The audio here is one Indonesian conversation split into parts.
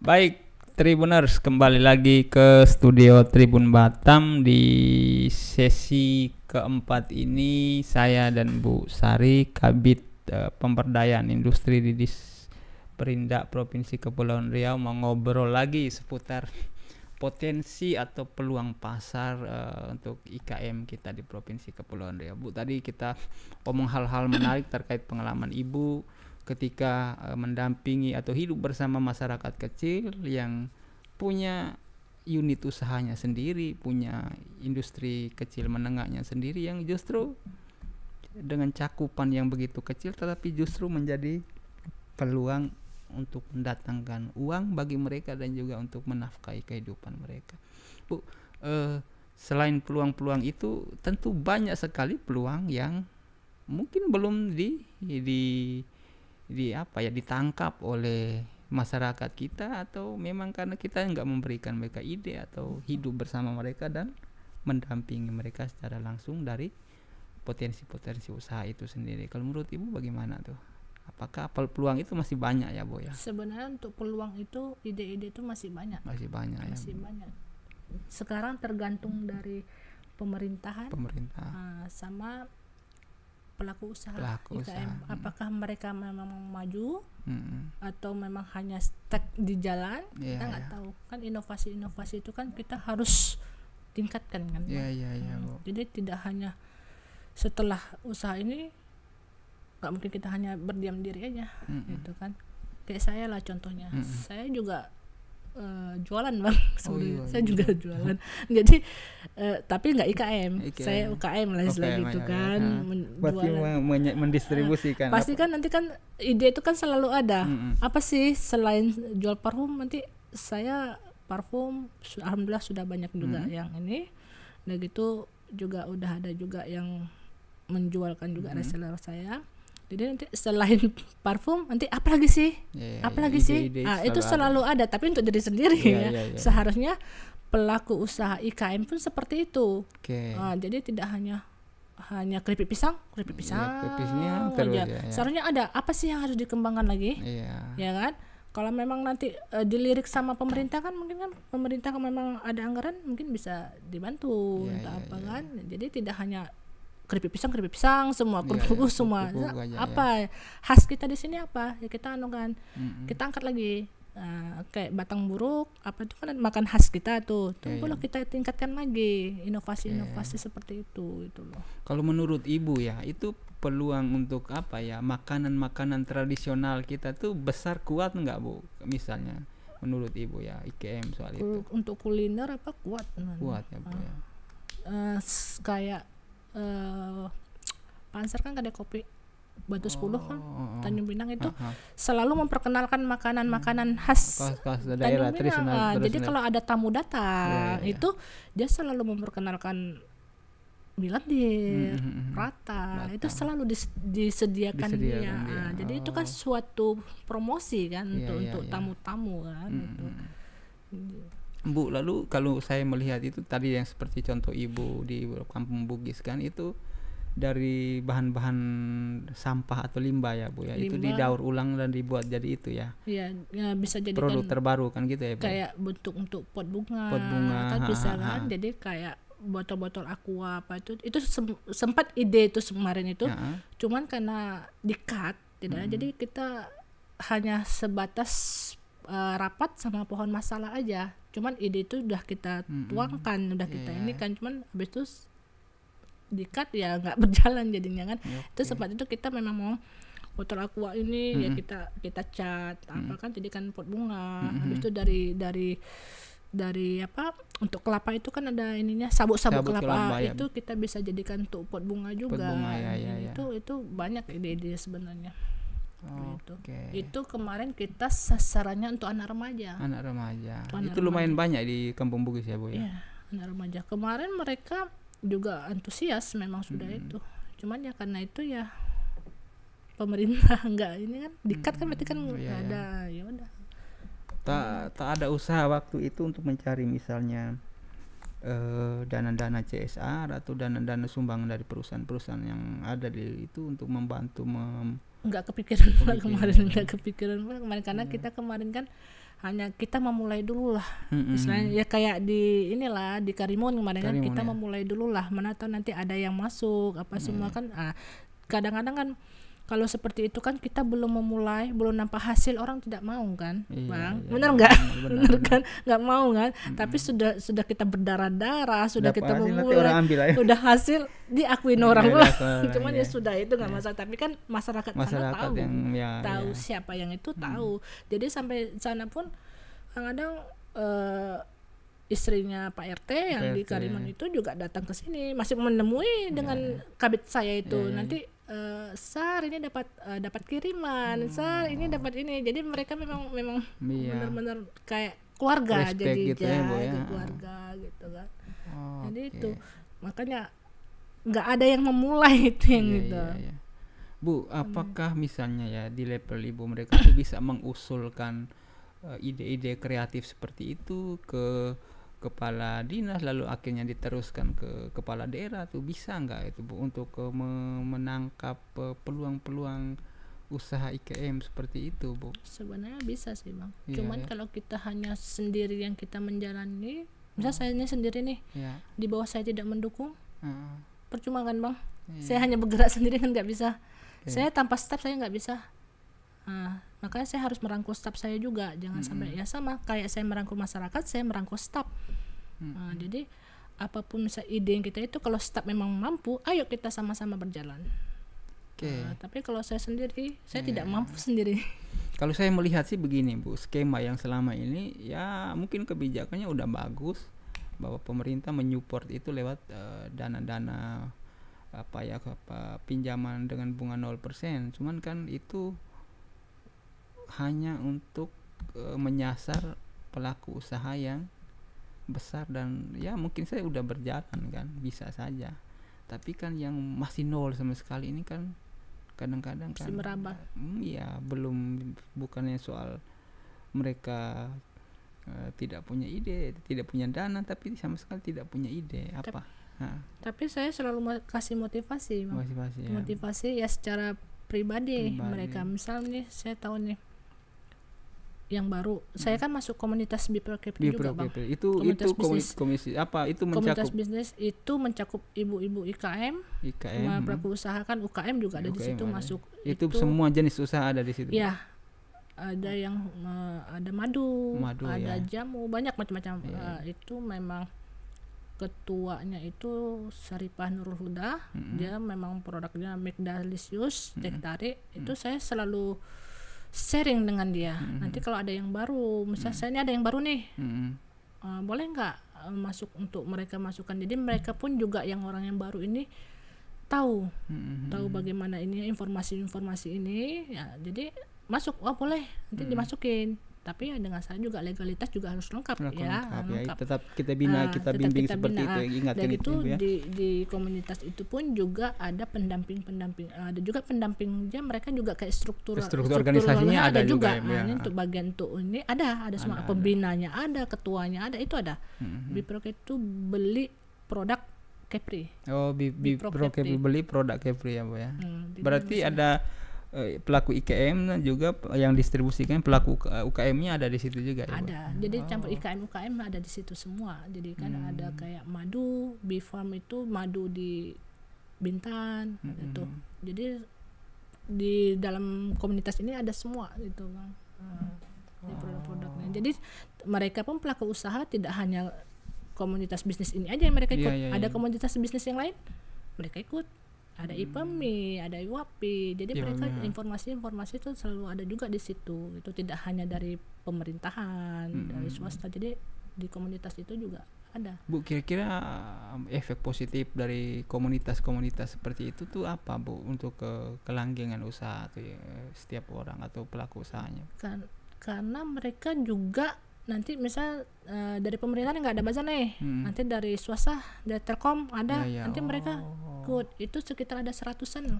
Baik, Tribuners, kembali lagi ke studio Tribun Batam di sesi keempat ini saya dan Bu Sari Kabit eh, Pemberdayaan Industri di Perindak Provinsi Kepulauan Riau mau ngobrol lagi seputar potensi atau peluang pasar uh, untuk IKM kita di Provinsi Kepulauan Riau. Bu, tadi kita omong hal-hal menarik terkait pengalaman Ibu ketika uh, mendampingi atau hidup bersama masyarakat kecil yang punya unit usahanya sendiri, punya industri kecil menengahnya sendiri yang justru dengan cakupan yang begitu kecil tetapi justru menjadi peluang untuk mendatangkan uang bagi mereka dan juga untuk menafkahi kehidupan mereka. Bu, eh, selain peluang-peluang itu tentu banyak sekali peluang yang mungkin belum di di di apa ya ditangkap oleh masyarakat kita atau memang karena kita nggak memberikan mereka ide atau hidup bersama mereka dan mendampingi mereka secara langsung dari potensi-potensi usaha itu sendiri. Kalau menurut ibu bagaimana tuh? Apakah peluang itu masih banyak ya, Bu ya? Sebenarnya untuk peluang itu ide-ide itu masih banyak. Masih banyak ya. masih ya. banyak. Sekarang tergantung dari pemerintahan. Pemerintah. Uh, sama pelaku usaha pelaku UKM usaha. Hmm. apakah mereka memang mau maju hmm. atau memang hanya stuck di jalan yeah, kita iya, nggak yeah. tahu kan inovasi-inovasi itu kan kita harus tingkatkan kan yeah, yeah, yeah, hmm. Bu. jadi tidak hanya setelah usaha ini nggak mungkin kita hanya berdiam diri aja mm gitu kan kayak saya lah contohnya mm saya juga uh, jualan bang sebelumnya oh, iya, iya. saya iya. juga jualan jadi uh, tapi nggak IKM. IKM saya UKM lah okay, lagi itu kan iya. Men men mendistribusikan uh, pasti kan nanti kan ide itu kan selalu ada mm -hmm. apa sih selain jual parfum nanti saya parfum alhamdulillah sudah banyak juga mm -hmm. yang ini dan gitu juga udah ada juga yang menjualkan juga mm -hmm. reseller saya jadi nanti selain parfum nanti apa lagi sih yeah, iya, apa iya. lagi yeah, sih ide, ide ah, itu selalu ada. ada tapi untuk diri sendiri yeah, ya yeah, yeah. seharusnya pelaku usaha IKM pun seperti itu okay. ah, jadi tidak hanya hanya keripik pisang keripik iya, pisang yeah, ya, seharusnya ada apa sih yang harus dikembangkan lagi yeah. ya kan kalau memang nanti uh, dilirik sama pemerintah kan mungkin kan pemerintah kalau memang ada anggaran mungkin bisa dibantu yeah, entah yeah, apa yeah. kan jadi tidak hanya keripik pisang keripik pisang semua kerupuk iya, iya, yeah, semua aja, iya. apa ya. khas kita di sini apa ya kita anu kan mm-hmm. kita angkat lagi uh, kayak batang buruk apa itu kan makan khas kita tuh tuh yeah, yeah. kita tingkatkan lagi inovasi-inovasi yeah. seperti itu itu loh kalau menurut ibu ya itu peluang untuk apa ya makanan-makanan tradisional kita tuh besar kuat nggak bu misalnya menurut ibu ya IKM soal itu untuk kuliner apa kuat kuat ya bu ya uh, kayak Eh, panser kan kedai kopi Batu oh, Sepuluh 10 kan oh, oh. Tanjung Pinang itu uh, uh. selalu memperkenalkan makanan-makanan hmm. khas, Tanjung Pinang. Terus, ah, jadi kalau ada tamu datang yeah, iya, iya. itu yeah. dia selalu memperkenalkan bilang di hmm, hmm, hmm rata, itu selalu dis, disediakan, disediakan dia. dia. Oh. Jadi itu kan suatu promosi kan yeah, untuk iya, tamu-tamu yeah. tamu-tamu kan mm-hmm. gitu. Bu, lalu kalau saya melihat itu tadi yang seperti contoh ibu di kampung Bugis kan itu dari bahan-bahan sampah atau limbah ya bu ya limbah, itu didaur ulang dan dibuat jadi itu ya iya ya, bisa jadi produk terbaru kan gitu ya bu ya? kayak bentuk untuk pot bunga pot bunga kan bisa kan ha. jadi kayak botol-botol aqua apa itu itu sem sempat ide itu kemarin itu ya. cuman karena dikat tidak gitu ya. hmm. jadi kita hanya sebatas eh, rapat sama pohon masalah aja cuman ide itu udah kita tuangkan hmm. udah iya, kita yeah. ini kan cuman habis itu dikat ya nggak berjalan jadinya kan okay. Iya, itu iya. sempat itu kita memang mau motor aqua ini hmm. ya kita kita cat apa kan kan pot bunga hmm. habis itu dari dari dari apa untuk kelapa itu kan ada ininya sabuk-sabuk kelapa, kelapa ya. itu kita bisa jadikan untuk pot bunga juga pot bunga, ya, ya, ya. itu itu banyak ide-ide sebenarnya gitu. itu. Okay. Itu kemarin kita sasarannya untuk anak remaja. Anak remaja. Anak itu lumayan banyak di Kampung Bugis ya, Bu ya. Iya, anak remaja. Kemarin mereka juga antusias memang sudah hmm. itu. Cuman ya karena itu ya pemerintah enggak ini kan dikat kan berarti kan enggak hmm, iya, iya, ada. Ya udah. Tak tak ada usaha waktu itu untuk mencari misalnya dana eh, dana-dana CSR atau dana-dana sumbangan dari perusahaan-perusahaan yang ada di itu untuk membantu mem nggak kepikiran pula kemarin nggak iya. kepikiran pula kemarin karena hmm. kita kemarin kan hanya kita memulai dulu lah hmm, ya kayak di inilah di Karimun kemarin kan Karimun, kan kita ya. memulai dulu lah mana tahu nanti ada yang masuk apa hmm. semua kan kadang ah, kadang-kadang kan kalau seperti itu kan kita belum memulai belum nampak hasil orang tidak mau kan iya, bang iya, benar iya, nggak iya, benar, kan nggak mau kan hmm tapi sudah sudah kita berdarah darah sudah kita memulai sudah ya. hasil diakui iya, orang iya, lah cuman ya iya. ya sudah itu nggak iya. masalah tapi kan masyarakat, masyarakat sana tahu yang, ya, tahu iya. siapa yang itu hmm. tahu jadi sampai sana pun kadang-kadang uh, eh, istrinya Pak RT yang Pak di Karimun itu juga datang ke sini masih menemui dengan ya. kabit saya itu ya, nanti Eh, sar ini dapat uh, dapat kiriman hmm. sar ini dapat ini jadi mereka memang memang iya. benar-benar kayak keluarga Respect jadi gitu ya, ya. keluarga gitu kan oh, jadi itu makanya nggak ada yang memulai itu yang yeah, gitu yeah, yeah. Bu apakah misalnya ya di level ibu mereka tuh bisa mengusulkan eh, ide-ide uh, ide -ide kreatif seperti itu ke kepala dinas lalu akhirnya diteruskan ke kepala daerah tuh bisa nggak itu bu untuk ke eh, menangkap eh, peluang-peluang usaha IKM seperti itu bu sebenarnya bisa sih bang iya, cuman ya. kalau kita hanya sendiri yang kita menjalani misal hmm. saya ini sendiri nih ya. di bawah saya tidak mendukung hmm. percuma kan bang iya. saya hanya bergerak sendiri kan nggak bisa okay. saya tanpa staff saya nggak bisa Nah, makanya saya harus merangkul staf saya juga. Jangan mm -hmm. sampai ya sama kayak saya merangkul masyarakat, saya merangkul staf. Mm -hmm. nah, jadi apapun ide yang kita itu kalau staf memang mampu, ayo kita sama-sama berjalan. Okay. Nah, tapi kalau saya sendiri, saya yeah. tidak iya. mampu sendiri. Kalau saya melihat sih begini Bu, skema yang selama ini ya mungkin kebijakannya udah bagus bahwa pemerintah menyupport itu lewat eh, dana-dana uh, apa ya apa, pinjaman dengan bunga 0%. Cuman kan itu hanya untuk e, menyasar pelaku usaha yang besar dan ya mungkin saya udah berjalan kan bisa saja tapi kan yang masih nol sama sekali ini kan kadang-kadang kan merambah ya belum bukannya soal mereka e, tidak punya ide tidak punya dana tapi sama sekali tidak punya ide tapi, apa ha. tapi saya selalu kasih motivasi motivasi ya. motivasi ya secara pribadi, pribadi. mereka misalnya saya tahu nih yang baru. Hmm. Saya kan masuk komunitas Bipro Crypto juga, Bang. Itu komunitas itu bisnis. komisi apa? Itu mencakup komunitas bisnis itu mencakup ibu-ibu IKM, IKM, hmm. usaha kan UKM juga ada di situ ada. masuk. Itu, itu semua jenis usaha ada di situ. Iya. Ada yang uh, ada madu, madu ada ya. jamu, banyak macam-macam. Yeah. Iya, iya. Uh, itu memang ketuanya itu Saripah Nurul Huda. Mm -hmm. Dia memang produknya Mekdalisius, mm -hmm. Tektari. Mm -hmm. Itu saya selalu sharing dengan dia. Mm-hmm. Nanti kalau ada yang baru, misalnya mm-hmm. saya ini ada yang baru nih, mm-hmm. uh, boleh nggak uh, masuk untuk mereka masukkan? Jadi mereka pun juga yang orang yang baru ini tahu, mm-hmm. tahu bagaimana ini informasi-informasi ini. Ya, jadi masuk, oh boleh, nanti mm-hmm. dimasukin tapi ya dengan saya juga legalitas juga harus lengkap, lengkap ya, lengkap, ya. tetap kita bina nah, kita bimbing kita seperti bina, itu ya. Ah, ingat dan itu, ya. di di komunitas itu pun juga ada pendamping pendamping ah, ada juga pendampingnya mereka juga kayak struktur struktur, struktur organisasinya ada, ada juga, juga ya. nah, ini ya. untuk bagian untuk ini ada ada semua ada, pembinanya ada. ketuanya ada itu ada mm-hmm. Biprok itu beli produk Kepri oh Biprok Kepri beli produk Kepri ya bu ya hmm, berarti ada Eh, pelaku IKM juga yang distribusikan pelaku UKM-nya eh, ada di situ juga ya, ada Bu? jadi oh. campur IKM UKM ada di situ semua jadi kan hmm. ada kayak madu B farm itu madu di Bintan hmm. itu jadi di dalam komunitas ini ada semua gitu bang hmm. produk-produknya jadi mereka pun pelaku usaha tidak hanya komunitas bisnis ini aja yang mereka iya, ikut Ya, ya, ya. ada iya. komunitas bisnis yang lain mereka ikut ada hmm. IPMI, ada IWAPI, Jadi ya, mereka informasi-informasi itu selalu ada juga di situ. Itu tidak hanya dari hmm. pemerintahan, hmm. dari swasta. Jadi di komunitas itu juga ada. Bu, kira-kira eh, efek positif dari komunitas-komunitas seperti itu tuh apa, Bu, untuk ke kelanggengan usaha tuh ya, setiap orang atau pelaku usahanya? Kan karena mereka juga nanti misal uh, dari pemerintah nggak ada bazar nih hmm. nanti dari swasta dari telkom ada ya, ya. nanti oh. mereka ikut itu sekitar ada seratusan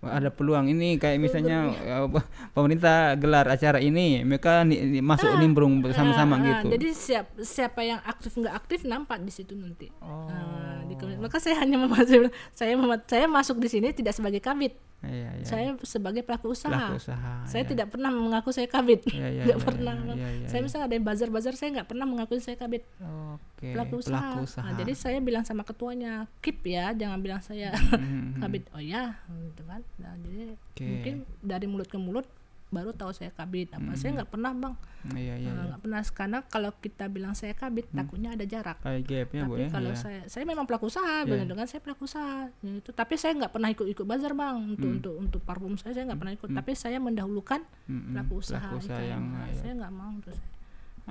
Wah, ada peluang ini kayak misalnya uh, pemerintah gelar acara ini mereka ni, ni, masuk ah, nimbrung bersama-sama ah, ah, gitu jadi siap, siapa yang aktif nggak aktif nampak di situ nanti oh. uh, di maka saya hanya memasuk saya mema saya masuk di sini tidak sebagai kabit iya, iya, saya iya. sebagai pelaku usaha, pelaku usaha saya iya. tidak pernah mengaku saya kabit iya, iya, iya, pernah iya, iya, iya, saya iya. misalnya ada yang bazar bazar saya nggak pernah mengaku saya kabit okay. pelaku usaha, pelaku usaha. Nah, jadi saya bilang sama ketuanya keep ya jangan bilang saya hmm, hmm, hmm, kabit oh ya gitu kan nah, jadi okay. mungkin dari mulut ke mulut baru tahu saya kabit apa hmm. saya nggak pernah bang nggak iya, iya, eh, iya. pernah karena kalau kita bilang saya kabit hmm. takutnya ada jarak tapi bu, ya? kalau iya. saya saya memang pelaku usaha yeah. benar dengan saya pelaku usaha ya itu tapi saya nggak pernah ikut-ikut bazar bang untuk hmm. untuk untuk parfum saya saya nggak pernah ikut hmm. tapi saya mendahulukan hmm. hmm. pelaku usaha, pelaku usaha yang, yang iya. saya nggak mau terus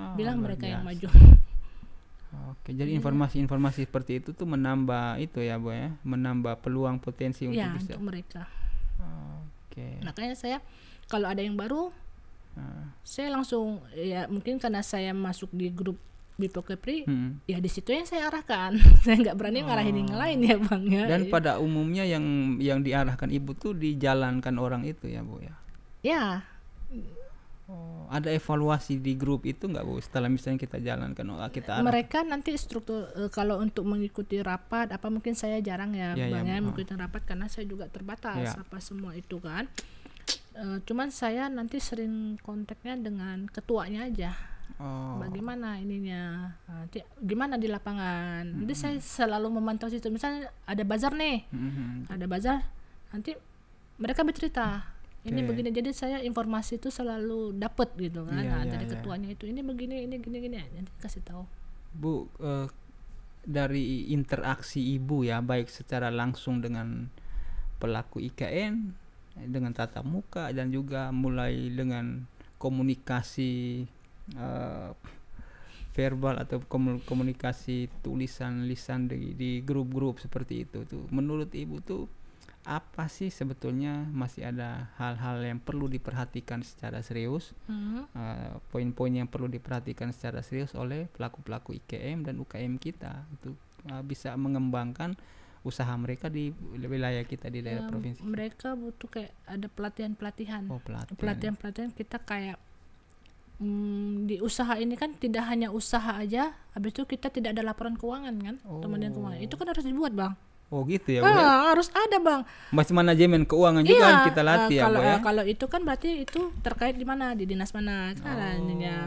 oh, ah, bilang mereka biasa. yang maju Oke, jadi iya. informasi-informasi seperti itu tuh menambah itu ya, Bu ya, menambah peluang potensi untuk ya, bisa. untuk mereka. Oke. Makanya saya kalau ada yang baru hmm. saya langsung ya mungkin karena saya masuk di grup Bipo Kepri hmm. ya di situ yang saya arahkan saya nggak berani oh. ngarahin yang lain ya bang ya dan ya. pada umumnya yang yang diarahkan ibu tuh dijalankan orang itu ya bu ya ya oh, ada evaluasi di grup itu nggak bu setelah misalnya kita jalankan oh, kita arah. mereka nanti struktur eh, kalau untuk mengikuti rapat apa mungkin saya jarang ya, ya banyak ya, ya mengikuti rapat karena saya juga terbatas ya. apa semua itu kan Eh, cuman saya nanti sering kontaknya dengan ketuanya aja oh. bagaimana ininya nanti eh, gimana di lapangan mm -hmm. nanti saya mm-hmm. selalu memantau situ misalnya ada bazar nih mm -hmm. ada bazar nanti mereka bercerita okay. ini begini jadi saya informasi itu selalu dapat gitu kan yeah, nah, iya, dari yeah. ketuanya itu ini begini ini gini gini nanti kasih tahu bu uh, dari interaksi ibu ya baik secara langsung dengan pelaku IKN dengan tatap muka dan juga mulai dengan komunikasi uh, verbal atau komunikasi tulisan lisan di, di grup-grup seperti itu tuh menurut ibu tuh apa sih sebetulnya masih ada hal-hal yang perlu diperhatikan secara serius mm-hmm. uh, poin-poin yang perlu diperhatikan secara serius oleh pelaku-pelaku IKM dan UKM kita untuk uh, bisa mengembangkan usaha mereka di wilayah kita di daerah um, provinsi? Mereka butuh kayak ada pelatihan-pelatihan. Oh, Pelatihan-pelatihan kita kayak mm, di usaha ini kan tidak hanya usaha aja, habis itu kita tidak ada laporan keuangan kan, oh. teman keuangan. Itu oh. kan harus dibuat, Bang. Oh gitu ya. Ah, ya? harus ada bang. Masih manajemen keuangan iya, juga kan kita latih uh, kalau, ya, kalau ya. Ah, kalau itu kan berarti itu terkait di mana di dinas mana kan oh. ya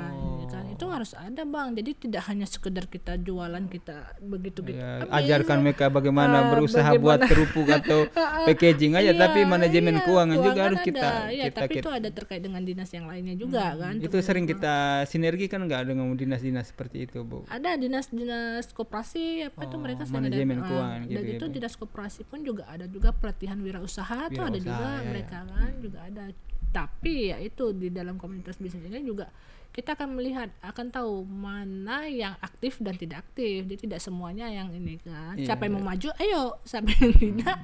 itu harus ada bang jadi tidak hanya sekedar kita jualan kita begitu gitu ya, ajarkan mereka bagaimana uh, berusaha bagaimana. buat kerupuk atau ah, ah. packaging aja iya, tapi manajemen iya, keuangan, juga harus ada. kita iya, kita tapi kita. itu ada terkait dengan dinas yang lainnya juga hmm, kan itu sering kita sinergi kan nggak dengan dinas-dinas seperti itu bu ada dinas-dinas koperasi apa oh, itu mereka manajemen ada, keuangan dan gitu, ya, itu ya, dinas koperasi pun juga ada juga pelatihan wirausaha itu ada juga ya, ya. mereka ya. kan juga ada tapi ya itu di dalam komunitas bisnisnya juga kita akan melihat akan tahu mana yang aktif dan tidak aktif jadi tidak semuanya yang ini kan yeah, siapa yang iya. mau maju ayo siapa yang hmm. tidak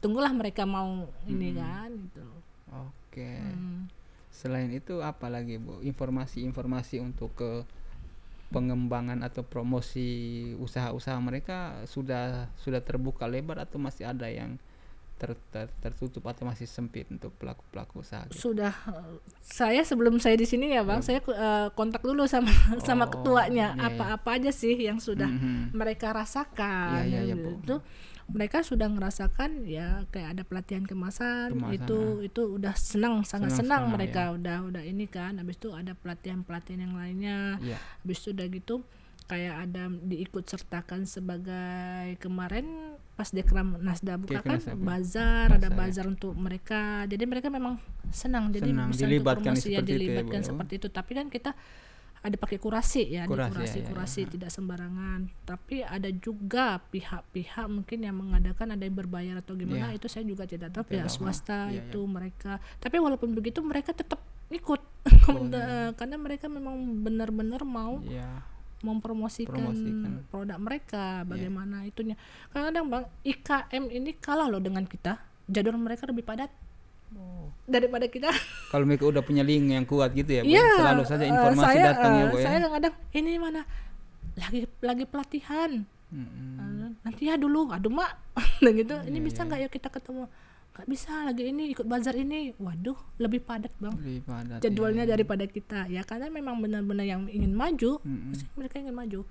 tunggulah mereka mau ini hmm. kan itu. oke okay. hmm. selain itu apa lagi bu informasi-informasi untuk ke pengembangan atau promosi usaha-usaha mereka sudah sudah terbuka lebar atau masih ada yang ter, ter, tertutup atau masih sempit untuk pelaku-pelaku usaha. Gitu. Sudah eh, saya sebelum saya di sini ya, Bang, ya. saya uh, kontak dulu sama oh, sama ketuanya iya, iya. apa-apa ya, ya. aja sih yang sudah mm -hmm. mereka rasakan. Ya, ya, ya, Itu mereka sudah ngerasakan ya kayak ada pelatihan kemasan, kemasan itu ya. itu udah senang sangat senang, senang, senang mereka ya. udah udah ini kan habis itu ada pelatihan-pelatihan yang lainnya ya. habis itu udah gitu kayak ada diikut sertakan sebagai kemarin pas dia kram Nasda buka kan bazar ada bazar ya. untuk mereka jadi mereka memang senang jadi senang, bisa dilibatkan ya, seperti, ya dilibatkan itu ya, seperti itu tapi kan kita ada pakai kurasi ya kurasi kurasi, ya, ya. kurasi ya, tidak sembarangan tapi ada juga pihak-pihak mungkin yang mengadakan ada yang berbayar atau gimana ya. itu saya juga tidak tahu pihak swasta ya, itu ya. mereka tapi walaupun begitu mereka tetap ikut ya. karena mereka memang benar-benar mau ya mempromosikan produk mereka iya. bagaimana yeah. itunya kadang-kadang bang IKM ini kalah loh dengan kita jadwal mereka lebih padat oh. daripada kita kalau mereka udah punya link yang kuat gitu ya, ya selalu saja eh, informasi uh, saya, datang uh, ya saya kadang-kadang ini mana lagi lagi pelatihan mm -hmm. nanti ya dulu aduh mak gitu yeah, ini bisa iya, nggak yeah. ya kita ketemu nggak bisa lagi ini ikut bazar ini waduh lebih padat bang lebih padat, iya. jadwalnya iya. daripada kita ya karena memang benar-benar yang ingin maju mm -mm. mereka ingin maju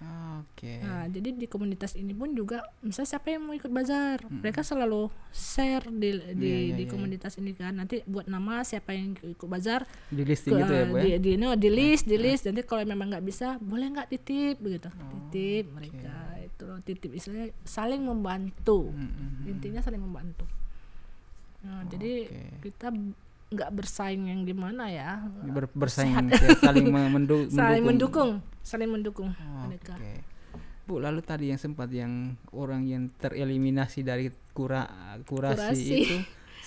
Oke. Okay. Nah, jadi di komunitas ini pun juga, misal siapa yang mau ikut bazar, -mm. mereka selalu share di iya, di, yeah, yeah, di iya, komunitas yeah. ini kan. Nanti buat nama siapa yang ikut bazar. Di list gitu ke, gitu ya, Bu. Ya? Di, di no, di list, di list. Nanti kalau memang nggak bisa, boleh nggak titip begitu. Oh, titip mereka itu titip istilahnya saling membantu. mm -mm. Intinya saling membantu. Nah, oh, jadi okay. kita nggak bersaing yang gimana ya? Ber bersaing ya, saling mendu saling mendukung, saling mendukung. Oh, Okay. Bu, lalu tadi yang sempat yang orang yang tereliminasi dari kura kurasi, kurasi. itu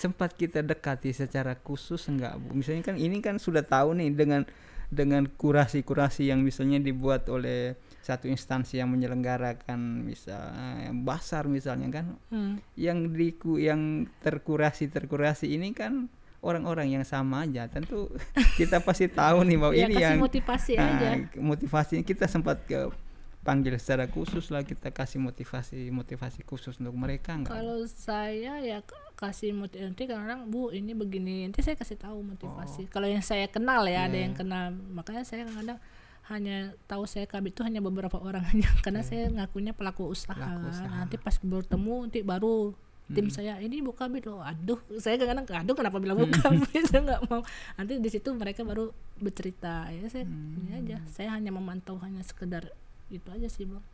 sempat kita dekati secara khusus enggak, Bu? Misalnya kan ini kan sudah tahu nih dengan dengan kurasi-kurasi yang misalnya dibuat oleh satu instansi yang menyelenggarakan misal eh, basar misalnya kan hmm. yang diku yang terkurasi terkurasi ini kan orang-orang yang sama aja tentu kita pasti tahu nih bahwa ya, ini yang motivasi nah, aja motivasinya kita sempat ke panggil secara khusus lah kita kasih motivasi motivasi khusus untuk mereka enggak kalau saya ya kasih motivasi nanti kan orang bu ini begini nanti saya kasih tahu motivasi oh. kalau yang saya kenal ya yeah. ada yang iya. kenal makanya saya kadang-kadang hanya tahu saya kabit itu hanya beberapa orang hanya karena hmm. saya ngakunya pelaku usaha. pelaku usaha. Nanti pas bertemu nanti baru tim hmm. saya ini buka bid loh aduh saya kadang kadang aduh kenapa bilang hmm. buka bid saya nggak mau nanti di situ mereka baru bercerita ya saya hmm. ini aja hmm. saya hanya memantau hanya sekedar itu aja sih bang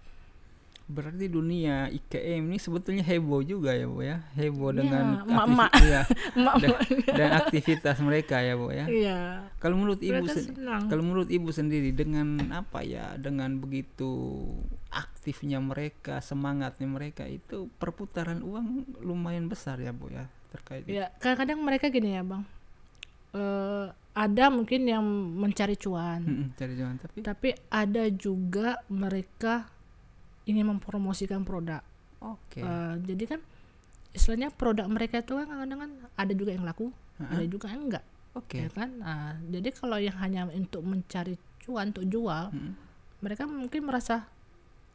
Berarti dunia IKM e ini sebetulnya heboh juga ya, Bu ya. Heboh iya, dengan emak aktivitas ya, dan, dan aktivitas mereka ya, Bu ya. Iya. Kalau menurut Ibu kalau menurut Ibu sendiri dengan apa ya, dengan begitu aktifnya mereka, semangatnya mereka itu perputaran uang lumayan besar ya, Bu ya, terkait. ya kadang-kadang mereka gini ya, Bang. Uh, ada mungkin yang mencari cuan. Mm cari cuan, tapi tapi ada juga mereka ingin mempromosikan produk. Oke. Okay. Uh, eh, jadi kan istilahnya produk mereka itu kan kadang-kadang ada juga yang laku, uh-huh. ada juga yang enggak. Oke. Okay. Ya kan? Nah, jadi kalau yang hanya untuk mencari cuan untuk jual, hmm. mereka mungkin merasa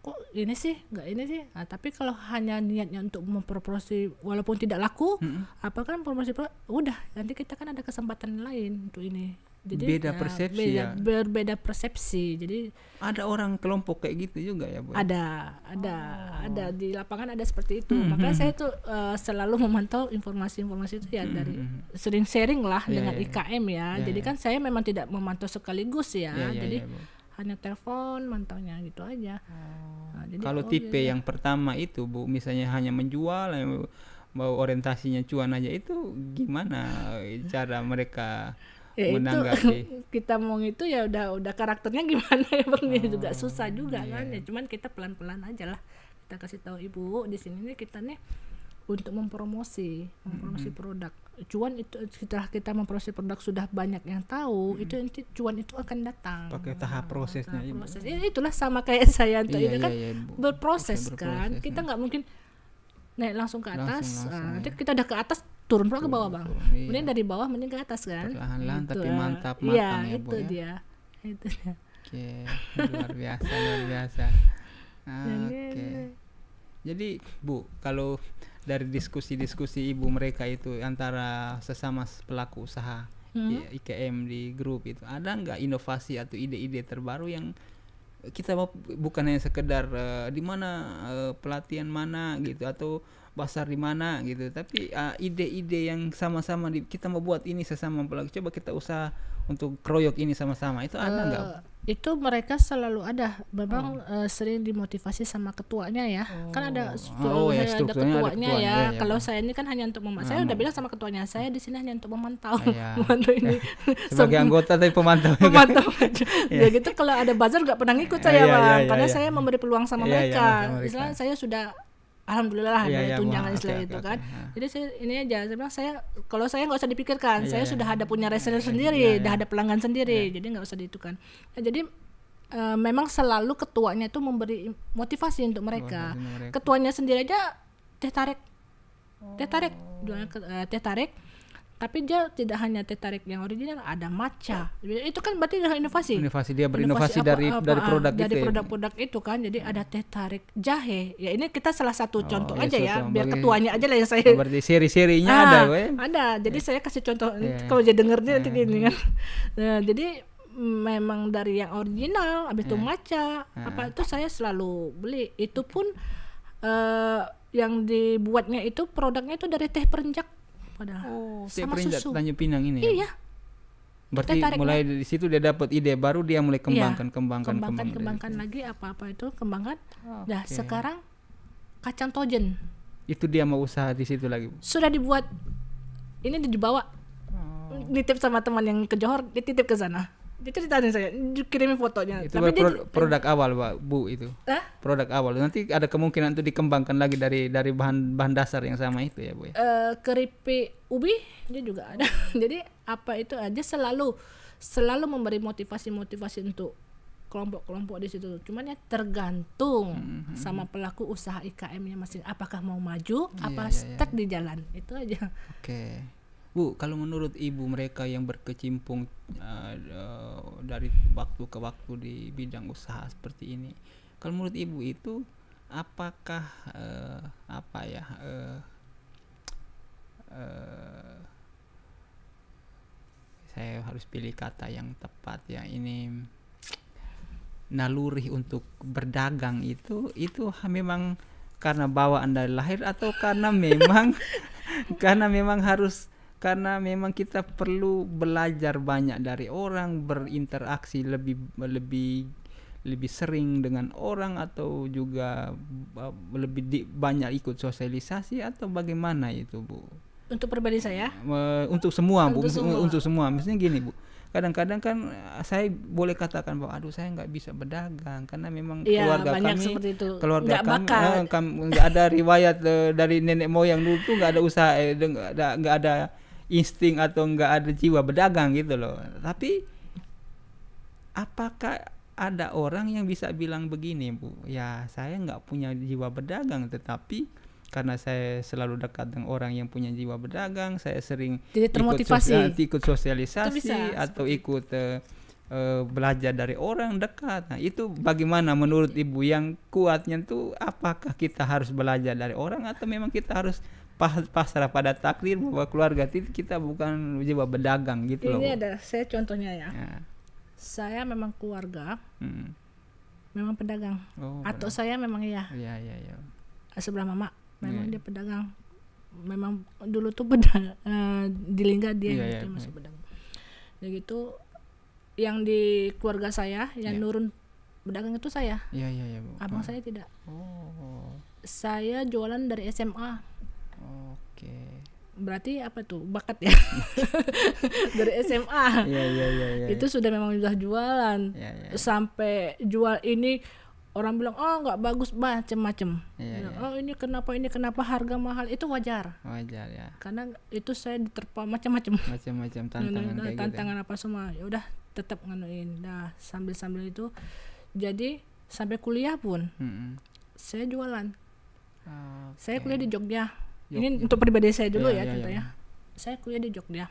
kok ini sih enggak ini sih nah, tapi kalau hanya niatnya untuk mempromosi walaupun tidak laku hmm. apa kan promosi produk, udah nanti kita kan ada kesempatan lain untuk ini jadi beda ya, persepsi beda, ya berbeda persepsi jadi ada orang kelompok kayak gitu juga ya Bu? ada ada oh. ada di lapangan ada seperti itu hmm, makanya hmm. saya tuh eh, selalu memantau informasi-informasi itu ya hmm, dari hmm, hmm. sering sharing lah yeah, dengan yeah, IKM ya yeah, ya. ya, jadi yeah. kan saya memang tidak memantau sekaligus ya yeah, yeah, ya, jadi yeah, hanya telepon mantaunya gitu aja oh. nah, kalau oh, tipe yang pertama itu bu misalnya hanya menjual mau eh, orientasinya cuan aja itu gimana cara mereka ya menanggapi. itu kita mau itu ya udah udah karakternya gimana ya bang ya oh, juga susah juga yeah. kan ya cuman kita pelan pelan aja lah kita kasih tahu ibu di sini nih kita nih untuk mempromosi mempromosi mm-hmm. produk cuan itu setelah kita mempromosi produk sudah banyak yang tahu mm-hmm. itu nanti cuan itu akan datang pakai tahap nah, prosesnya tahap proses. ibu. Ya, itulah sama kayak saya untuk iya, itu iya, kan iya, iya, berproses, berproses kan kita nggak mungkin naik langsung ke atas langsung, langsung, nah, nanti ya. kita udah ke atas turun pro ke bawah bang turun, iya. kemudian dari bawah mending ke atas kan perlahan-lahan gitu. tapi mantap iya, matang ya, ya itu bu, ya? dia itu dia oke luar biasa luar biasa oke jadi bu kalau dari diskusi-diskusi ibu mereka itu antara sesama pelaku usaha hmm. Ya, IKM di grup itu ada nggak inovasi atau ide-ide terbaru yang kita bukan hanya sekedar uh, di mana uh, pelatihan mana gitu atau pasar di mana gitu tapi uh, ide-ide yang sama-sama kita mau buat ini sesama pelaku coba kita usah untuk keroyok ini sama-sama itu ada nggak eh, itu mereka selalu ada memang oh. uh, sering dimotivasi sama ketuanya ya oh. kan ada oh, oh ya, ada ketuanya, ada ketuanya ya, ya kalau iya. saya ini kan hanya untuk memantau saya hmm. udah bilang sama ketuanya saya di sini hanya untuk memantau ah, iya. memantau ini sebagai anggota tapi pemantau pemantau aja ya gitu kalau ada bazar nggak pernah ikut ah, saya bang karena saya memberi peluang sama mereka misalnya saya sudah alhamdulillah lah iya, ada iya, tunjangan istilah okay, itu okay, kan. Okay, Jadi saya ini aja saya bilang saya kalau saya nggak usah dipikirkan, iya, saya sudah ada punya reseller yeah, sendiri, yeah, sudah ada pelanggan sendiri, jadi nggak usah ditukan. Nah, jadi e, memang selalu ketuanya itu memberi motivasi untuk mereka. Ketuanya sendiri aja teh tarik, teh tarik, oh. jualan eh, teh tarik tapi dia tidak hanya teh tarik yang original ada matcha itu kan berarti adalah inovasi inovasi dia berinovasi inovasi apa, dari apa, dari produk dari produk ya? produk-produk ya? itu kan jadi ada teh tarik jahe ya ini kita salah satu oh, contoh iya, aja ya biar ketuanya aja lah yang saya berarti seri-serinya ah, ada we. ada jadi iya. saya kasih contoh yeah. Iya. kalau jadi dengernya yeah. nanti gini kan nah, jadi memang dari yang original habis yeah. itu matcha yeah. apa itu saya selalu beli itu pun uh, yang dibuatnya itu produknya itu dari teh perenjak padahal. Oh, sama susu. Tanjung Pinang ini. Ya? Iya. Berarti tarik mulai dari situ dia dapat ide baru dia mulai iya. kembangkan, iya. kembangkan, kembangkan, kembangkan, kembangkan lagi apa-apa itu kembangkan. Oh, nah, okay. sekarang kacang tojen. Itu dia mau usaha di situ lagi. Sudah dibuat. Ini dibawa. Oh. Dititip sama teman yang ke Johor, dititip ke sana dia dengan saya kirimin fotonya itu Tapi pro dia, produk awal pak bu itu Hah? produk awal nanti ada kemungkinan untuk dikembangkan lagi dari dari bahan bahan dasar yang sama itu ya bu ya uh, keripik ubi dia juga ada jadi apa itu aja selalu selalu memberi motivasi motivasi untuk kelompok-kelompok di situ. Cuman ya tergantung mm-hmm. sama pelaku usaha IKM-nya masing apakah mau maju yeah, apa yeah, iya. stuck yeah. di jalan. Itu aja. Oke. Okay. Bu, kalau menurut ibu mereka yang berkecimpung uh, dari waktu ke waktu di bidang usaha seperti ini, kalau menurut ibu itu apakah uh, apa ya uh, uh, saya harus pilih kata yang tepat ya ini naluri untuk berdagang itu itu memang karena bawaan dari lahir atau karena memang karena memang harus karena memang kita perlu belajar banyak dari orang berinteraksi lebih lebih lebih sering dengan orang atau juga lebih di, banyak ikut sosialisasi atau bagaimana itu bu untuk pribadi saya untuk semua untuk bu semua. untuk semua misalnya gini bu kadang-kadang kan eh, saya boleh katakan bahwa aduh saya nggak bisa berdagang karena memang ya, keluarga kami itu. keluarga gak kami nggak eh, nggak ada riwayat eh, dari nenek moyang dulu tuh nggak ada usaha eh, nggak eh, gak ada insting atau nggak ada jiwa berdagang gitu loh tapi apakah ada orang yang bisa bilang begini bu ya saya nggak punya jiwa berdagang tetapi karena saya selalu dekat dengan orang yang punya jiwa berdagang saya sering Jadi termotivasi. ikut, sosial, ikut sosialisasi bisa, atau ikut uh, belajar dari orang dekat nah itu bagaimana menurut ibu yang kuatnya itu apakah kita harus belajar dari orang atau memang kita harus pasrah pada takdir bahwa keluarga itu kita bukan jiwa berdagang gitu ini loh. Ini ada saya contohnya ya. ya. Saya memang keluarga. Hmm. Memang pedagang. Oh, Atau saya memang ya. Iya iya iya. iya. Eh, sebelah mama memang ya. dia pedagang. Memang dulu tuh beda uh, eh, di Lingga dia ya, gitu ya, masih ya. pedagang. Jadi gitu yang di keluarga saya yang ya. nurun pedagang itu saya. Iya iya iya. Abang ah. saya tidak. Oh. Saya jualan dari SMA Oke. Berarti apa tuh bakat ya dari SMA. Iya iya, iya iya iya. itu sudah memang sudah jualan ya, ya. sampai jual ini orang bilang oh nggak bagus macem-macem. Ya, bilang, ya. Oh ini kenapa ini kenapa harga mahal itu wajar. Wajar ya. Karena itu saya diterpa macem-macem. Macam-macam tantangan nah, kayak gitu ya. tantangan gitu. apa semua ya udah tetap nganuin. Nah sambil sambil itu jadi sampai kuliah pun mm -hmm. saya jualan. Okay. Saya kuliah di Jogja Jogja. ini untuk pribadi saya dulu iya, ya, ya, ya contohnya ya. saya kuliah di Jogja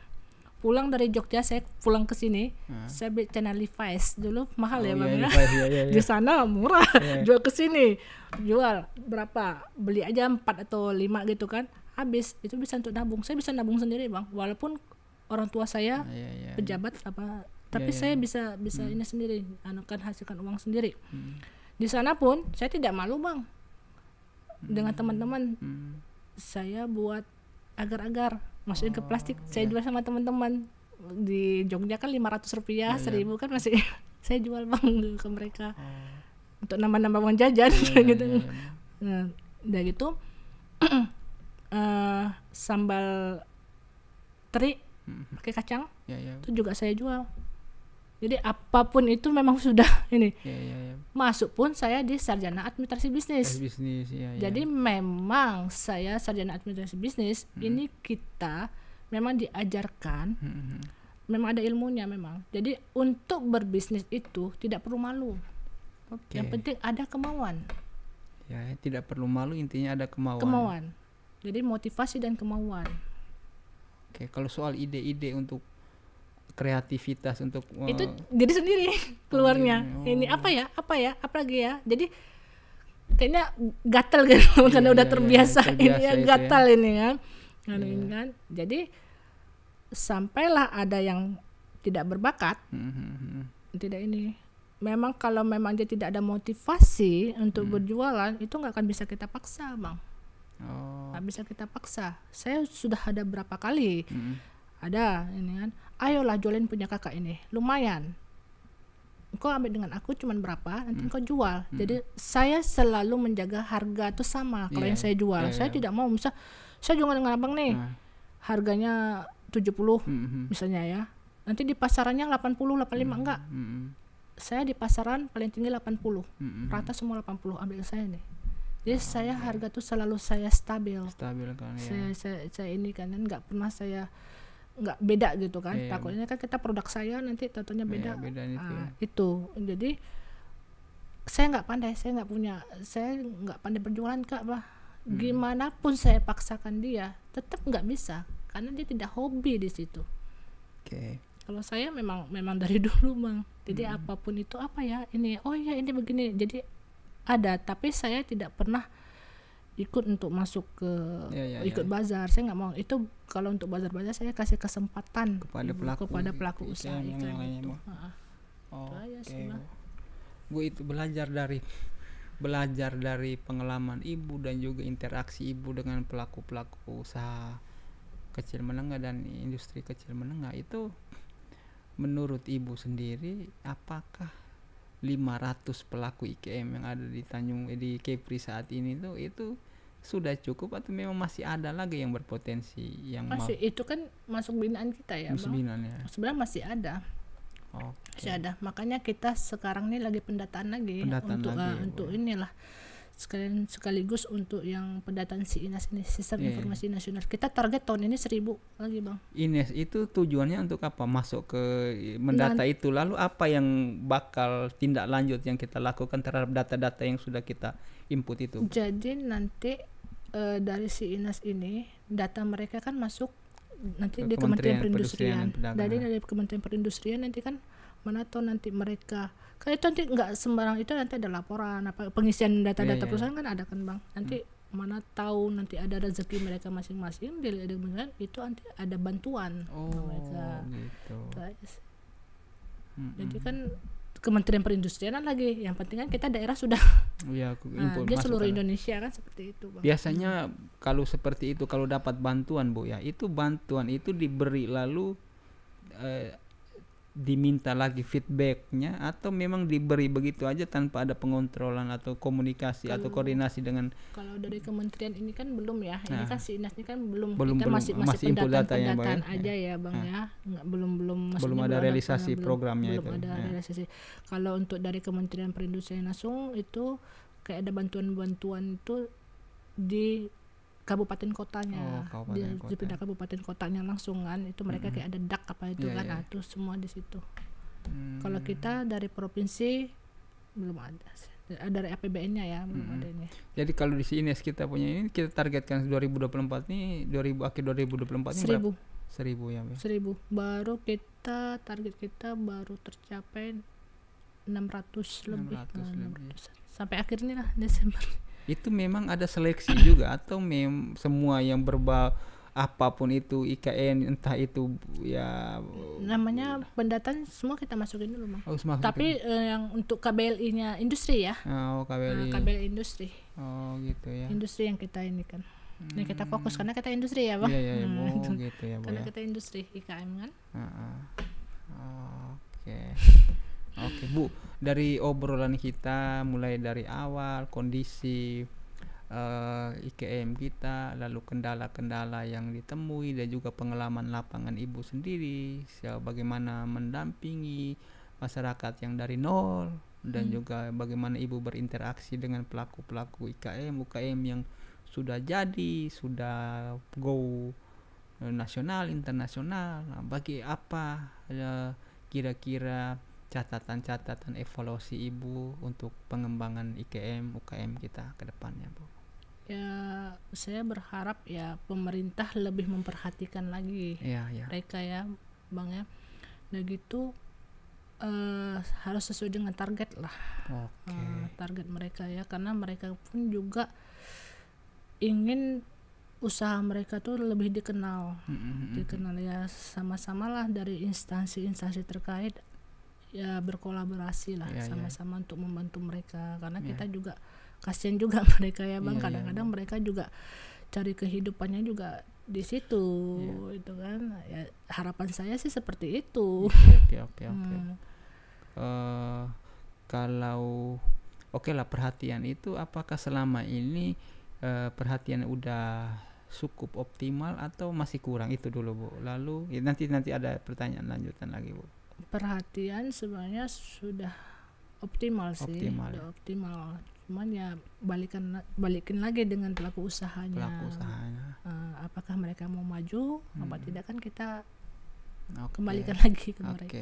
pulang dari Jogja saya pulang ke sini nah. saya beli channel Levi's dulu mahal oh, ya iya, bang ya? iya, iya, iya, di sana murah iya, iya. jual ke sini jual berapa beli aja empat atau lima gitu kan habis itu bisa untuk nabung saya bisa nabung sendiri bang walaupun orang tua saya nah, iya, iya, pejabat apa tapi saya bisa bisa hmm. ini sendiri anukan hasilkan uang sendiri hmm. di sana pun saya tidak malu bang dengan hmm. teman-teman hmm saya buat agar-agar masukin oh, ke plastik iya. saya jual sama teman-teman di Jogja kan 500 rupiah iya, iya. seribu iya. kan masih saya jual bang ke mereka oh. untuk nama-nama uang jajan iya, iya gitu nah udah gitu uh, sambal teri hmm. pakai kacang itu juga saya jual jadi apapun itu memang sudah ini. Ya, ya, ya. Masuk pun saya di sarjana administrasi bisnis. Bisnis ya, ya. Jadi memang saya sarjana administrasi bisnis hmm. ini kita memang diajarkan hmm. memang ada ilmunya memang. Jadi untuk berbisnis itu tidak perlu malu. Okay. Yang penting ada kemauan. Ya, tidak perlu malu intinya ada kemauan. Kemauan. Jadi motivasi dan kemauan. Oke, kalau soal ide-ide untuk kreativitas untuk uh, itu jadi sendiri keluarnya oh. ini apa ya apa ya apa lagi ya jadi kayaknya gatel gitu iya, karena iya, udah iya, terbiasa, iya, terbiasa ini ya gatal ya. ini kan kan iya. kan jadi sampailah ada yang tidak berbakat mm-hmm. tidak ini memang kalau memang dia tidak ada motivasi untuk mm. berjualan itu nggak akan bisa kita paksa bang oh. nggak bisa kita paksa saya sudah ada berapa kali mm. ada ini kan ayolah jualin punya kakak ini lumayan kau ambil dengan aku cuman berapa nanti hmm. kau jual hmm. jadi saya selalu menjaga harga itu sama kalau yeah. yang iya. saya jual yeah, saya yeah. tidak mau misal saya jual dengan abang nih nah. harganya 70 hmm, hmm. misalnya ya nanti di pasarannya 80 85 hmm. enggak hmm, hmm. saya di pasaran paling tinggi 80 hmm, hmm. rata semua 80 ambil saya nih jadi oh, saya okay. Iya. harga tuh selalu saya stabil stabil kan ya saya saya, saya ini kan nggak pernah saya nggak beda gitu kan yeah, iya. takutnya kan kita produk saya nanti tentunya iya, beda, yeah, beda ah, iya. itu jadi saya nggak pandai saya nggak punya saya nggak pandai berjualan kak bah hmm. gimana pun saya paksakan dia tetap nggak bisa karena dia tidak hobi di situ okay. kalau saya memang memang dari dulu mang jadi hmm. apapun itu apa ya ini oh ya ini begini jadi ada tapi saya tidak pernah ikut untuk masuk ke ya, ya, ya, ikut bazar saya nggak mau itu kalau untuk bazar-bazar saya kasih kesempatan kepada hmm, pelaku kepada pelaku itu usaha yang itu, yang itu, oh, Oke, okay. bu itu belajar dari belajar dari pengalaman ibu dan juga interaksi ibu dengan pelaku pelaku usaha kecil menengah dan industri kecil menengah itu menurut ibu sendiri apakah 500 pelaku IKM yang ada di Tanjung eh, di Kepri saat ini tuh itu sudah cukup atau memang masih ada lagi yang berpotensi yang masih itu kan masuk binaan kita ya masuk binaan ya sebenarnya masih ada okay. masih ada makanya kita sekarang ini lagi pendataan lagi pendataan untuk lagi, uh, untuk inilah sekalian sekaligus untuk yang pendataan si INAS ini sistem yeah. informasi nasional kita target tahun ini seribu lagi bang Ines itu tujuannya untuk apa masuk ke mendata Dan, itu lalu apa yang bakal tindak lanjut yang kita lakukan terhadap data-data yang sudah kita input itu jadi nanti e, dari si INAS ini data mereka kan masuk nanti ke di Kementerian, Kementerian Perindustrian dari dari Kementerian Perindustrian nanti kan mana tuh nanti mereka kan itu nanti nggak sembarang itu nanti ada laporan apa pengisian data-data yeah, iya. perusahaan kan ada kan bang nanti hmm. mana tahu nanti ada rezeki mereka masing-masing dari kemudian itu nanti ada bantuan oh, mereka gitu. Hmm, jadi hmm, kan hmm. Kementerian Perindustrian lagi yang penting kan kita daerah sudah ya, aku nah, dia seluruh Indonesia kan seperti itu bang. biasanya hmm. kalau seperti itu kalau dapat bantuan bu ya itu bantuan itu diberi lalu eh, diminta lagi feedbacknya atau memang diberi begitu aja tanpa ada pengontrolan atau komunikasi kalau, atau koordinasi dengan kalau dari kementerian ini kan belum ya nah, ini kan si inasnya kan belum belum, kita masih masih, masih pendataan, data ya? pendataan ya, aja ya bang nah, ya Nggak, belum belum belum ada realisasi belum, programnya belum, itu belum ada ya. realisasi kalau untuk dari kementerian perindustrian langsung itu kayak ada bantuan-bantuan itu di kabupaten kotanya oh, kabupaten di, kota. pindah kabupaten kotanya langsung kan itu mereka mm-hmm. kayak ada dak apa itu yeah, kan yeah. nah itu semua di situ hmm. kalau kita dari provinsi belum ada eh, dari APBN-nya ya hmm. belum ada ini. Jadi kalau di sini kita punya ini kita targetkan 2024 nih 2000 akhir 2024 ini 1000. 1000 ya. 1000. Baru kita target kita baru tercapai 600 lebih. 600 nah, lebih. Sampai akhir ini lah Desember itu memang ada seleksi juga atau mem semua yang berbau apapun itu IKN entah itu ya namanya pendataan semua kita masukin dulu mah. Oh, Tapi Eh, yang untuk KBLI-nya industri ya. Oh, KBLI. Nah, KBLI industri. Oh, gitu ya. Industri yang kita ini kan. Hmm. kita fokus karena kita industri ya, Bang. Iya, iya, iya. Hmm. Oh, gitu ya, Karena ya. kita industri IKM kan. Uh -uh. Oke. Okay. Oke, Bu. Dari obrolan kita mulai dari awal kondisi uh, eh, IKM kita, lalu kendala-kendala yang ditemui dan juga pengalaman lapangan Ibu sendiri, bagaimana mendampingi masyarakat yang dari nol dan hmm. juga bagaimana Ibu berinteraksi dengan pelaku-pelaku IKM, UKM yang sudah jadi, sudah go eh, nasional, internasional. Nah, bagi apa eh, kira-kira catatan-catatan evaluasi Ibu untuk pengembangan IKM UKM kita ke depannya, Bu? Ya, saya berharap ya pemerintah lebih memperhatikan lagi ya, ya. mereka ya, Bang ya. Nah gitu uh, harus sesuai dengan target lah okay. uh, eh, target mereka ya karena mereka pun juga ingin usaha mereka tuh lebih dikenal mm-hmm. dikenal ya sama-samalah dari instansi-instansi terkait ya berkolaborasi lah iya, iya. sama-sama yeah, yeah. untuk membantu mereka karena yeah. kita juga kasihan juga mereka ya bang iya, kadang-kadang yeah, yeah. mereka juga cari kehidupannya juga di situ yeah. itu kan ya, harapan saya sih seperti itu oke oke oke hmm. eh, kalau oke okay lah perhatian itu apakah selama ini uh, perhatian udah cukup optimal atau masih kurang itu dulu bu lalu ya, nanti nanti ada pertanyaan lanjutan lagi bu perhatian sebenarnya sudah optimal sih optimal. sudah ya. optimal cuman ya balikan balikin lagi dengan pelaku usahanya pelaku usahanya uh, apakah mereka mau maju hmm. apa tidak kan kita okay. kembalikan lagi ke okay. mereka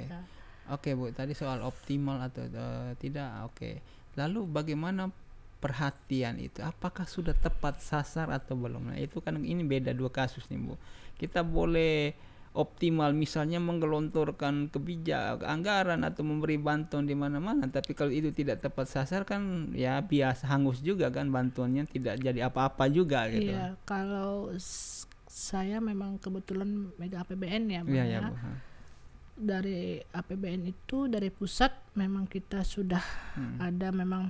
oke okay, bu tadi soal optimal atau uh, tidak oke okay. lalu bagaimana perhatian itu apakah sudah tepat sasar atau belum nah itu kan ini beda dua kasus nih bu kita boleh optimal misalnya menggelontorkan kebijakan anggaran atau memberi bantuan di mana-mana tapi kalau itu tidak tepat sasar kan ya bias hangus juga kan bantuannya tidak jadi apa-apa juga gitu. Iya, kalau saya memang kebetulan mega APBN ya, iya, iya, ya, Bu. Dari APBN itu dari pusat memang kita sudah hmm. ada memang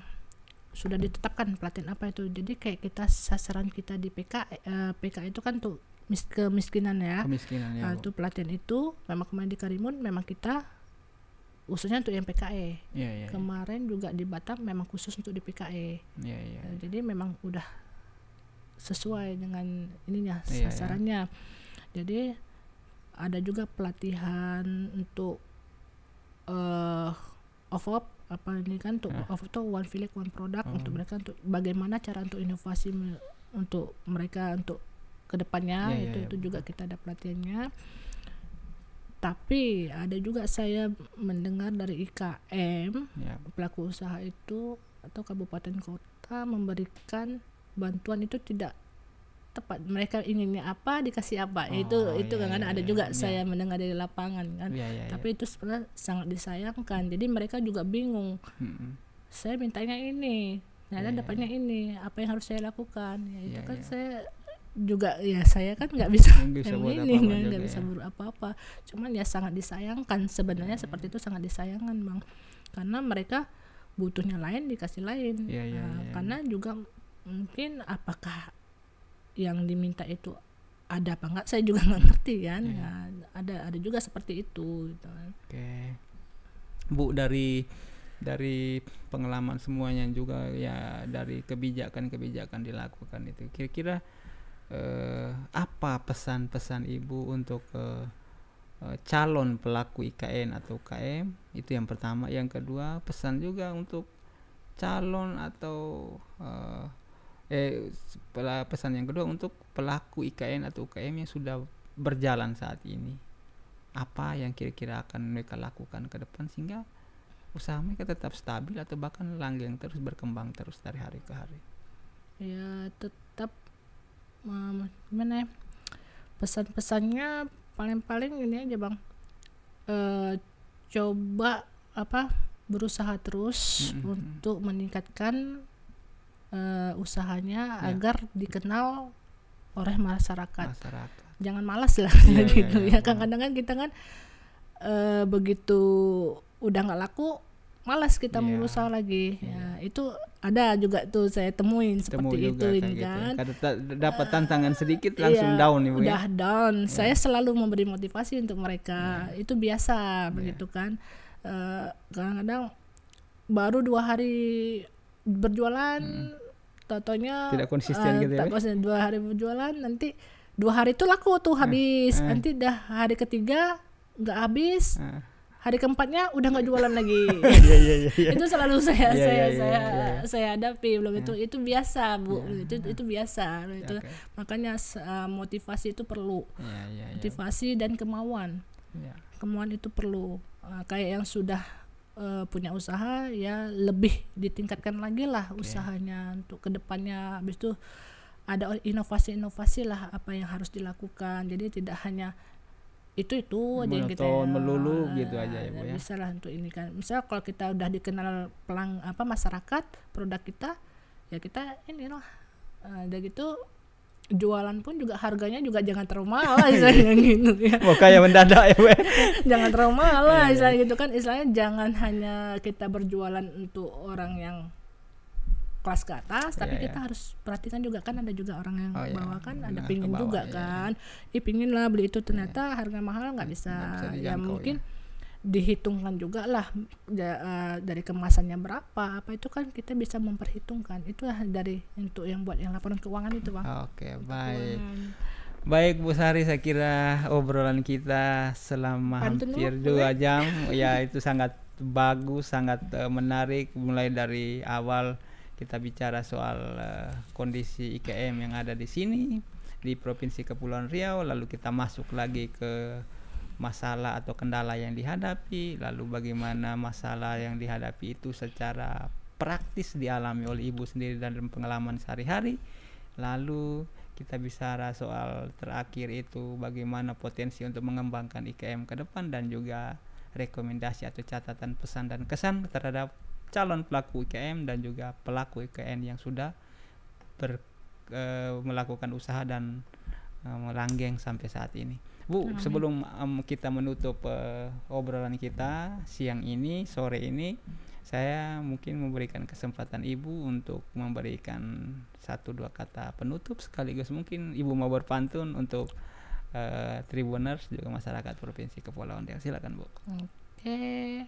sudah ditetapkan pelatihan apa itu. Jadi kayak kita sasaran kita di PK eh, PK itu kan tuh mis kemiskinan ya. Kemiskinan ya. Nah, itu pelatihan itu memang kemarin di Karimun memang kita khususnya untuk yang PKE. Yeah, yeah, iya. kemarin yeah. juga di Batam memang khusus untuk di PKE. yeah, nah, iya, iya. Jadi memang udah sesuai dengan ininya yeah, sasarannya. Yeah. Jadi ada juga pelatihan untuk uh, op apa ini kan untuk off off itu one village one product oh. untuk mereka untuk bagaimana cara untuk inovasi untuk mereka untuk ke depannya yeah, gitu, iya, itu yeah, itu juga kita ada pelatihannya tapi ada juga saya mendengar dari IKM yeah. pelaku usaha itu atau kabupaten kota memberikan bantuan itu tidak tepat mereka inginnya apa dikasih apa oh, itu iya, itu iya, kan iya, ada iya, juga iya. saya mendengar dari lapangan kan iya, iya, tapi iya. itu sebenarnya sangat disayangkan jadi mereka juga bingung hmm. saya mintanya ini ternyata iya, iya, dapatnya iya. ini apa yang harus saya lakukan ya itu iya, kan iya. saya juga ya saya kan nggak bisa bisa ini nggak bisa ya. buru apa-apa cuman ya sangat disayangkan sebenarnya hmm. seperti itu sangat disayangkan bang karena mereka butuhnya lain dikasih lain ya, ya, uh, ya, karena juga mungkin apakah yang diminta itu ada apa enggak saya juga nggak ngerti kan ya, ya. ada ada juga seperti itu gitu kan. oke bu dari dari pengalaman semuanya juga ya dari kebijakan-kebijakan dilakukan itu kira-kira eh, apa pesan-pesan ibu untuk eh, eh calon pelaku IKN atau KM itu yang pertama yang kedua pesan juga untuk calon atau eh, eh pesan yang kedua untuk pelaku IKN atau UKM yang sudah berjalan saat ini apa yang kira-kira akan mereka lakukan ke depan sehingga usaha mereka tetap stabil atau bahkan langgeng terus berkembang terus dari hari ke hari ya tet um, gimana ya pesan-pesannya paling-paling ini aja bang e, coba apa berusaha terus mm -hmm. untuk meningkatkan e, usahanya yeah. agar dikenal oleh masyarakat. masyarakat. Jangan malas lah yeah, iya, gitu yeah, ya. Kadang-kadang kan kita kan e, begitu udah nggak laku malas kita yeah. mulu lagi. Yeah. Ya, itu ada juga tuh saya temuin Temu seperti juga, itu ini gitu ya. kan. Gitu. Dapat eh, tantangan sedikit iya, langsung yeah, down ibu ya. Udah ya. down. Yeah. Saya selalu memberi motivasi untuk mereka. Yeah. Itu biasa yeah. begitu iya. kan. kadang eh, kadang-kadang baru dua hari berjualan, hmm. tatonya tidak konsisten uh, gitu ya, ya. Konsisten. Dua hari berjualan nanti dua hari itu laku tuh nah, habis. Uh, uh. Nanti dah hari ketiga nggak habis. Uh hari keempatnya udah nggak jualan lagi. Iya iya, iya iya iya. Itu selalu saya yeah, saya yeah, iya, saya yeah. saya hadapi belum yeah. itu itu biasa bu yeah. itu itu biasa yeah, itu okay. makanya uh, motivasi itu perlu yeah, yeah, motivasi yeah. dan kemauan yeah. kemauan itu perlu uh, kayak yang sudah uh, punya usaha ya lebih ditingkatkan lagi lah okay. usahanya untuk kedepannya habis itu ada inovasi-inovasi lah apa yang harus dilakukan jadi tidak hanya itu itu aja yang kita ya. melulu gitu aja ya ya bisa lah untuk ini kan misal kalau kita udah dikenal pelang apa masyarakat produk kita ya kita inilah ada eh, gitu jualan pun juga harganya juga jangan terlalu mahal misalnya gitu ya. Mau kayak mendadak ya, ya? jangan terlalu mahal lah iya, iya. misalnya gitu kan. Istilahnya jangan hanya kita berjualan untuk orang yang kelas ke atas tapi yeah, kita yeah. harus perhatikan juga kan ada juga orang yang oh, iya. bawa kan yeah. ada nah, pingin juga yeah. kan ih pingin lah beli itu ternyata yeah. harga mahal nggak bisa, gak bisa ya mungkin ya dihitungkan juga lah ya, uh, dari kemasannya berapa apa itu kan kita bisa memperhitungkan itu dari untuk yang buat yang laporan keuangan itu bang. Oke okay, baik. Baik Bu Sari, saya kira obrolan kita selama Pantun hampir dua jam, ya itu sangat bagus, sangat uh, menarik, mulai dari awal kita bicara soal uh, kondisi IKM yang ada di sini di Provinsi Kepulauan Riau, lalu kita masuk lagi ke masalah atau kendala yang dihadapi, lalu bagaimana masalah yang dihadapi itu secara praktis dialami oleh ibu sendiri dalam pengalaman sehari-hari. Lalu kita bicara soal terakhir itu bagaimana potensi untuk mengembangkan IKM ke depan dan juga rekomendasi atau catatan pesan dan kesan terhadap calon pelaku UKM dan juga pelaku UKM yang sudah ber, e, melakukan usaha dan e, melanggeng sampai saat ini. Bu, Amin. sebelum um, kita menutup uh, obrolan kita siang ini, sore ini, saya mungkin memberikan kesempatan Ibu untuk memberikan satu dua kata penutup sekaligus mungkin Ibu mau berpantun untuk uh, Tribuners juga masyarakat Provinsi Kepulauan Riau. Silakan, Bu. Oke. Okay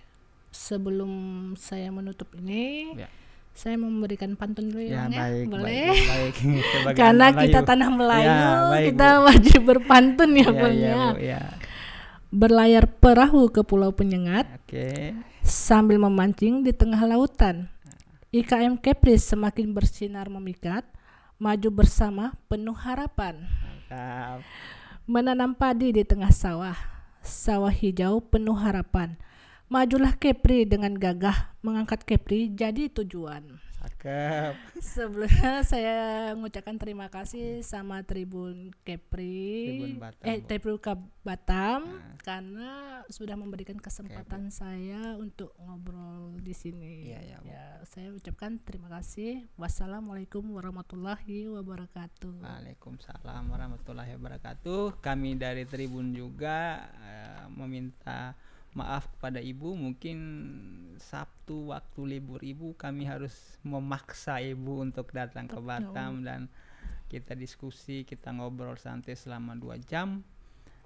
sebelum saya menutup ini ya. saya memberikan pantun dulu ya, ya, ya. baik, boleh baik, baik. karena kita tanah ya, Melayu ya, baik, kita bu. wajib berpantun ya, ya, ya, ya. ya berlayar perahu ke Pulau Penyengat okay. sambil memancing di tengah lautan IKM Kepri semakin bersinar memikat maju bersama penuh harapan Mantap. menanam padi di tengah sawah sawah hijau penuh harapan Majulah Kepri dengan gagah mengangkat Kepri jadi tujuan. Cakep. Sebelumnya saya mengucapkan terima kasih sama Tribun Kepri, Tribun Batam, eh Tribun Batam, nah. karena sudah memberikan kesempatan Kepri. saya untuk ngobrol di sini. Ya, ya, ya, saya ucapkan terima kasih. Wassalamualaikum warahmatullahi wabarakatuh. Waalaikumsalam warahmatullahi wabarakatuh. Kami dari Tribun juga uh, meminta maaf kepada ibu mungkin Sabtu waktu libur ibu kami harus memaksa ibu untuk datang ke Batam dan kita diskusi kita ngobrol santai selama dua jam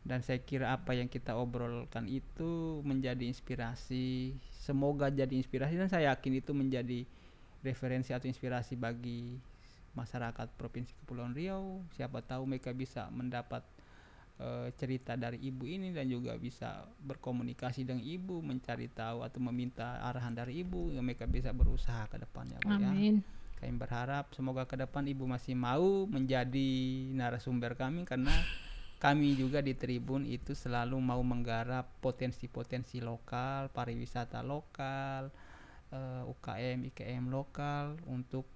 dan saya kira apa yang kita obrolkan itu menjadi inspirasi semoga jadi inspirasi dan saya yakin itu menjadi referensi atau inspirasi bagi masyarakat Provinsi Kepulauan Riau siapa tahu mereka bisa mendapat Eh, cerita dari ibu ini dan juga bisa berkomunikasi dengan ibu mencari tahu atau meminta arahan dari ibu yang mereka bisa berusaha ke depannya Bu ya. Amin. kami berharap semoga ke depan ibu masih mau menjadi narasumber kami karena kami juga di Tribun itu selalu mau menggarap potensi-potensi lokal pariwisata lokal eh, UKM IKM lokal untuk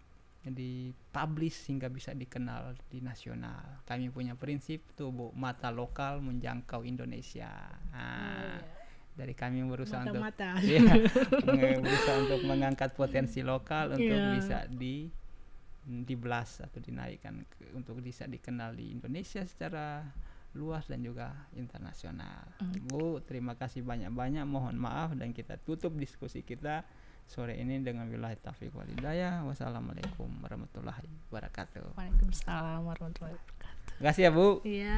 di publish hingga bisa dikenal di nasional. Kami punya prinsip tuh bu mata lokal menjangkau Indonesia. Nah, oh, iya. Dari kami berusaha mata -mata. untuk ya, berusaha untuk mengangkat potensi lokal untuk iya. bisa di dibelas atau dinaikkan ke, untuk bisa dikenal di Indonesia secara luas dan juga internasional. Okay. Mm. Bu, terima kasih banyak-banyak. Mohon maaf dan kita tutup diskusi kita sore ini dengan wilayah taufiq wal Wassalamualaikum warahmatullahi wabarakatuh. Waalaikumsalam warahmatullahi wabarakatuh. Terima kasih ya, Bu. Iya.